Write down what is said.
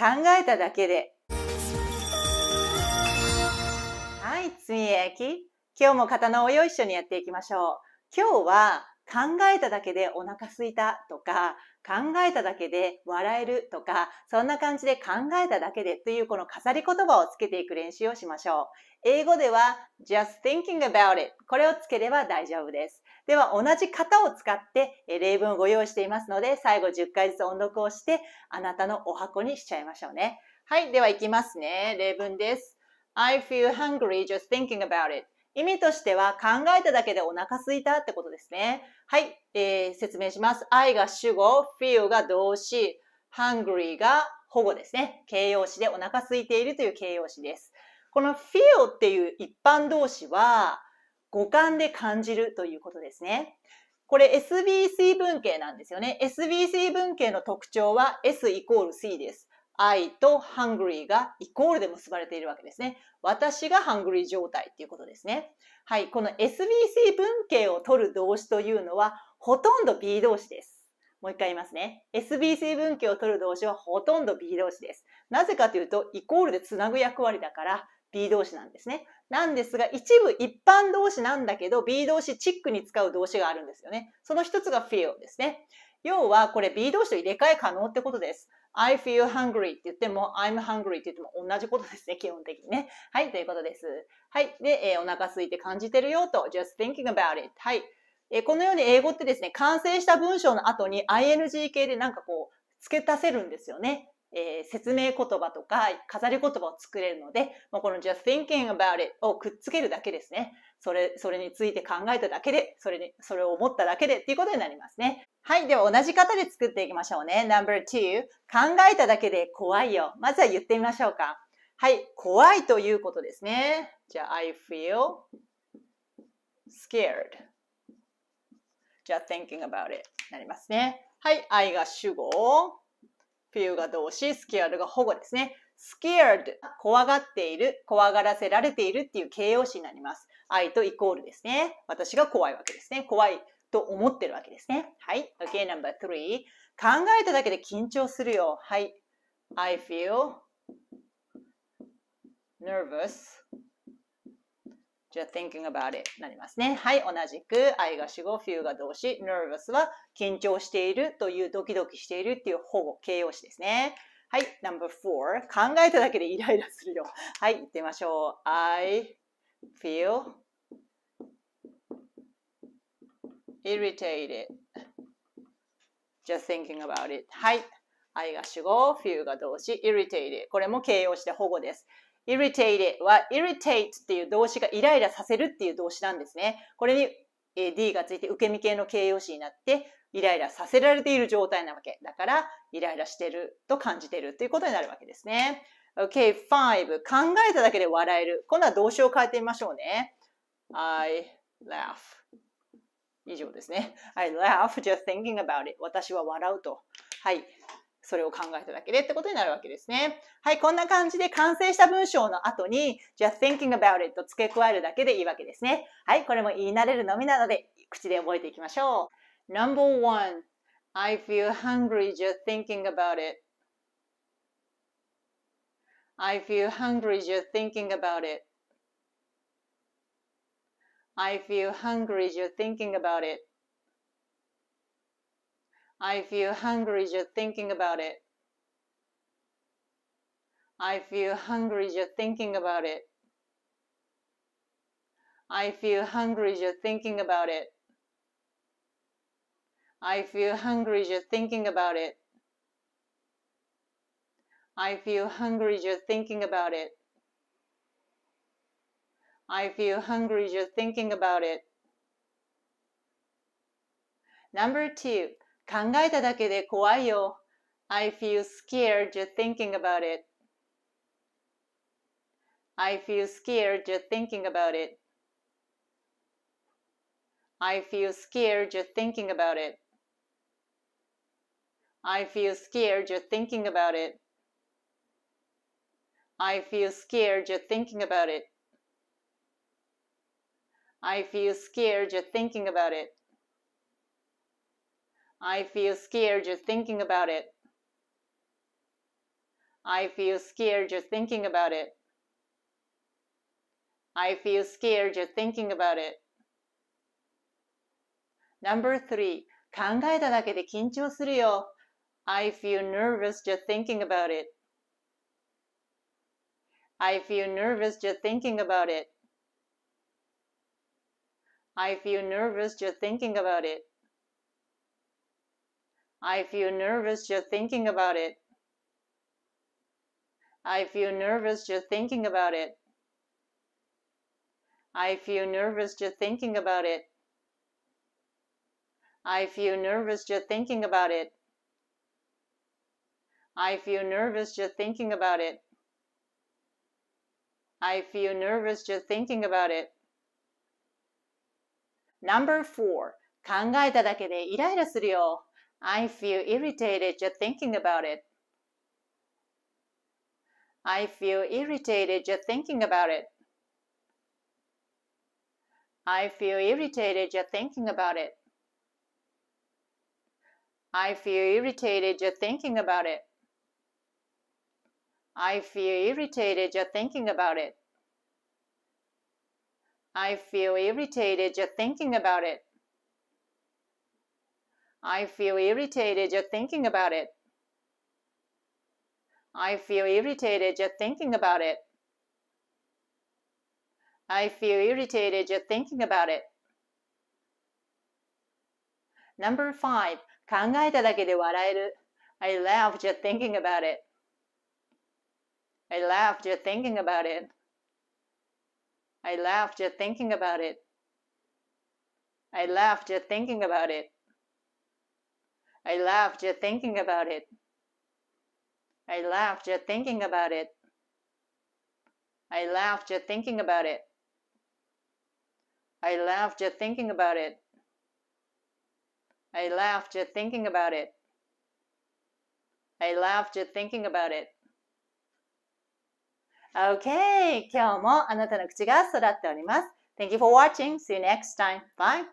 考えただけで。はい、次へ行き。今日も型の応用一緒にやっていきましょう。今日は考えただけでお腹すいたとか、考えただけで笑えるとか、そんな感じで考えただけでというこの飾り言葉をつけていく練習をしましょう。英語では just thinking about it これをつければ大丈夫です。では同じ型を使って例文をご用意していますので、最後10回ずつ音読をして、あなたのお箱にしちゃいましょうね。はい、ではいきますね。例文です。I feel hungry just thinking about it. 意味としては考えただけでお腹すいたってことですね。はい、えー、説明します。I が主語、feel が動詞、hungry が保護ですね。形容詞でお腹空いているという形容詞です。この feel っていう一般動詞は五感で感じるということですね。これ SBC 文型なんですよね。SBC 文型の特徴は S イコール C です。I と hungry がイコールで結ばれているわけですね。私が hungry 状態っていうことですね。はい。この SVC 文型を取る動詞というのはほとんど B 動詞です。もう一回言いますね。SBC 文型を取る動詞はほとんど B 動詞です。なぜかというと、イコールでつなぐ役割だから B 動詞なんですね。なんですが、一部一般動詞なんだけど、B 動詞チックに使う動詞があるんですよね。その一つが feel ですね。要はこれ B 動詞と入れ替え可能ってことです。I feel hungry って言っても I'm hungry って言っても同じことですね、基本的にね。はい、ということです。はい。で、えー、お腹空いて感じてるよと just thinking about it. はい。えー、このように英語ってですね、完成した文章の後に ing 形でなんかこう付け足せるんですよね。えー、説明言葉とか飾り言葉を作れるので、まあ、この just thinking about it をくっつけるだけですね。それ、それについて考えただけで、それに、それを思っただけでっていうことになりますね。はい。では同じ方で作っていきましょうね。number two 考えただけで怖いよ。まずは言ってみましょうか。はい。怖いということですね。じゃあ、I feel scared. じゃあ、thinking about it なりますね。はい。I が主語。few が動詞、scared が保護ですね。scared 怖がっている、怖がらせられているっていう形容詞になります。愛とイコールですね。私が怖いわけですね。怖いと思ってるわけですね。はい。Okay, number three. 考えただけで緊張するよ。はい。I feel nervous じゃ thinking about it なりますね。はい、同じく I が主語、f ューが動詞、nervous は緊張しているというドキドキしているっていう保護、形容詞ですね。はい、number four 考えただけでイライラするよ。はい、言ってみましょう。I feel irritated just thinking about it. はい。I が主語、f ューが動詞、irritated。これも形容詞で保護です。irritated は irritate っていう動詞がイライラさせるっていう動詞なんですね。これに D がついて受け身系の形容詞になってイライラさせられている状態なわけ。だからイライラしてると感じてるということになるわけですね。Okay, 考えただけで笑える。今度は動詞を変えてみましょうね。I laugh. 以上ですね。I laugh just thinking about it. 私は笑うと。はい。それを考えただけでってことになるわけですね。はい、こんな感じで完成した文章の後に、じゃあ thinking about it と付け加えるだけでいいわけですね。はい、これも言い慣れるのみなので、口で覚えていきましょう。Number one, I feel hungry just thinking about it. I feel hungry just thinking about it. I feel hungry just thinking about it. I feel hungry just thinking about it. I feel hungry just thinking about it. I feel hungry just thinking about it. I feel hungry just thinking about it. I feel hungry just thinking about it. I feel hungry just thinking about it. Number two, 考えただけで怖いよ。I feel scared just thinking about it. I feel scared just thinking about it. I feel scared just thinking about it. I feel scared just thinking about it. I feel scared just thinking about it. I feel scared just thinking about it. I feel scared just thinking about it. I feel scared just thinking about it. I feel scared just thinking about it. Number three, 考えただけで緊張するよ。I feel nervous just thinking about it. I feel nervous just thinking about it. I feel nervous just thinking about it. I feel nervous just thinking about it. I feel nervous just thinking about it. I feel nervous just thinking about it. I feel nervous just thinking about it. I feel nervous just thinking about it. I feel nervous just thinking about it. Number four. 考えただけでイライラするよ。I feel irritated just thinking about it. I feel irritated just thinking about it. I feel irritated just thinking about it. I feel irritated just thinking about it. I feel irritated just thinking about it. I feel irritated just thinking about it. I feel irritated just thinking about it. I feel irritated just thinking about it. I feel irritated just thinking about it. Number five, 考えただけで笑える。I laugh just thinking about it. I laugh just thinking about it. I laugh just thinking about it. I laugh just thinking about it. I laughed just thinking about it. I laughed just thinking about it. I laughed just thinking about it. I laughed just thinking about it. I laughed just thinking about it. I laughed just thinking about it. Okay, 今日もあなたの口が育っております。Thank you for watching. See you next time. Bye.